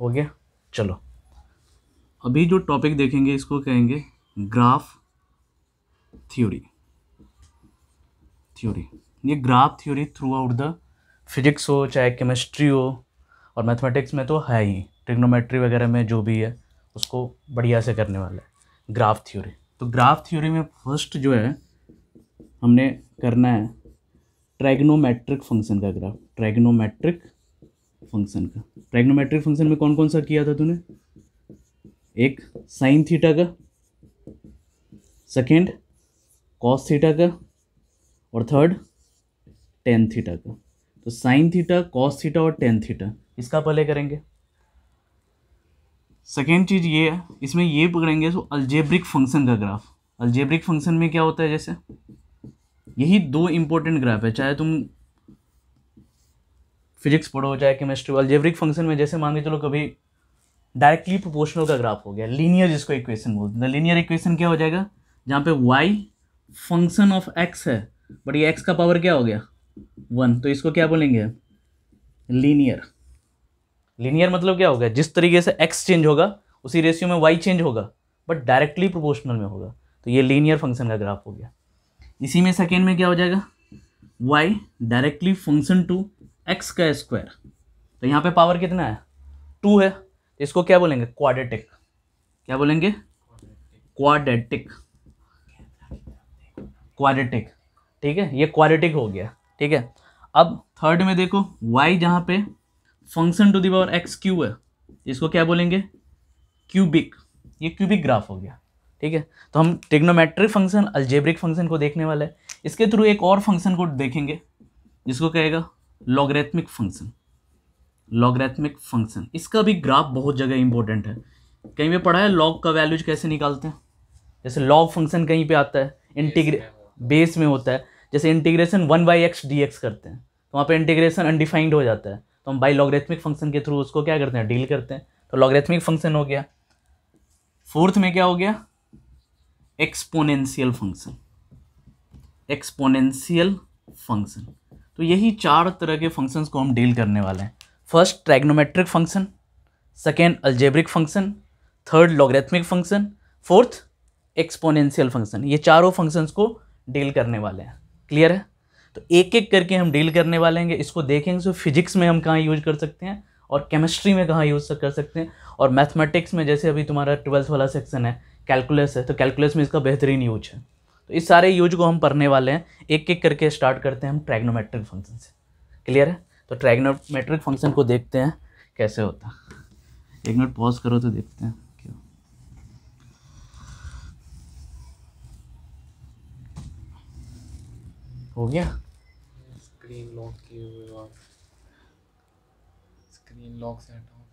हो गया चलो अभी जो टॉपिक देखेंगे इसको कहेंगे ग्राफ थ्योरी थ्योरी ये graph theory throughout the physics हो चाहे केमिस्ट्री हो और मैथमेटिक्स में तो है ही ट्रिग्नोमेट्री वगैरह में जो भी है उसको बढ़िया से करने वाला है ग्राफ थ्योरी तो ग्राफ थ्योरी में फर्स्ट जो है हमने करना है ट्रैग्नोमेट्रिक फंक्शन का ग्राफ ट्रैग्नोमेट्रिक फंक्शन का ट्राइग्नोमेट्रिक फंक्शन में कौन कौन सा किया था तूने एक साइन थीटा का सेकेंड कॉस थीटा का और थर्ड टेन थीटा का तो साइन थीटा कॉस थीटा और टेन थीटा इसका पहले करेंगे सेकेंड चीज़ ये है इसमें ये पकड़ेंगे तो अल्जेब्रिक फंक्शन का ग्राफ अल्जेब्रिक फंक्शन में क्या होता है जैसे यही दो इम्पोर्टेंट ग्राफ है चाहे तुम फिजिक्स पढ़ो चाहे केमिस्ट्री वाल जेवरिक फंक्शन में जैसे मान के चलो कभी डायरेक्टली प्रोपोर्शनल का ग्राफ हो गया लीनियर जिसको इक्वेशन बोलते हैं लीनियर इक्वेशन क्या हो जाएगा जहाँ पे वाई फंक्शन ऑफ एक्स है बट ये एक्स का पावर क्या हो गया वन तो इसको क्या बोलेंगे लीनियर लीनियर मतलब क्या हो गया जिस तरीके से एक्स चेंज होगा उसी रेशियो में वाई चेंज होगा बट डायरेक्टली प्रोपोर्शनल में होगा तो ये लीनियर फंक्शन का ग्राफ हो गया इसी में सेकेंड में क्या हो जाएगा y directly function to x का स्क्वायर तो यहाँ पे पावर कितना है टू है तो इसको क्या बोलेंगे क्वाडेटिक क्या बोलेंगे क्वाडेटिक क्वाडेटिक ठीक है ये क्वाडेटिक हो गया ठीक है अब थर्ड में देखो वाई जहाँ पे function to power x q है इसको क्या बोलेंगे क्यूबिक ये क्यूबिक ग्राफ हो गया ठीक है तो हम टेग्नोमेट्रिक फंक्शन अल्जेब्रिक फंक्शन को देखने वाले हैं इसके थ्रू एक और फंक्शन को देखेंगे जिसको कहेगा लॉगरेथमिक फंक्शन लॉगरेथमिक फंक्शन इसका भी ग्राफ बहुत जगह इंपॉर्टेंट है कहीं पे पढ़ा है लॉग का वैल्यूज कैसे निकालते हैं जैसे लॉग फंक्शन कहीं पे आता है इंटीग्रे बेस में होता है जैसे integration one by x d x करते हैं तो वहाँ पे इंटीग्रेशन अनडिफाइंड हो जाता है तो हम बाई लॉगरेथमिक फंक्शन के थ्रू उसको क्या करते हैं डील करते हैं तो लॉगरेथमिक फंक्शन हो गया फोर्थ में क्या हो गया एक्सपोनेंशियल फंक्शन एक्सपोनेंशियल फंक्शन तो यही चार तरह के फंक्शंस को हम डील करने वाले हैं first trigonometric function second algebraic function third logarithmic function fourth exponential function ये चारों फंक्शंस को डील करने वाले हैं क्लियर है तो एक एक करके हम डील करने वाले हैं इसको देखेंगे तो फिजिक्स में हम कहाँ यूज कर सकते हैं और केमिस्ट्री में कहाँ यूज़ कर सकते हैं और मैथमेटिक्स में जैसे अभी तुम्हारा ट्वेल्थ वाला सेक्शन है कैलकुलस है तो कैलकुलस में इसका बेहतरीन यूज है तो इस सारे यूज को हम पढ़ने वाले हैं एक एक करके स्टार्ट करते हैं हम ट्रैग्नोमेट्रिक फंक्शन से क्लियर है तो ट्रैग्नोमेट्रिक फंक्शन को देखते हैं कैसे होता है एक मिनट पॉज करो तो देखते हैं क्यों हो गया स्क्रीन लॉक किए हुए स्क्रीन लॉक सेट हो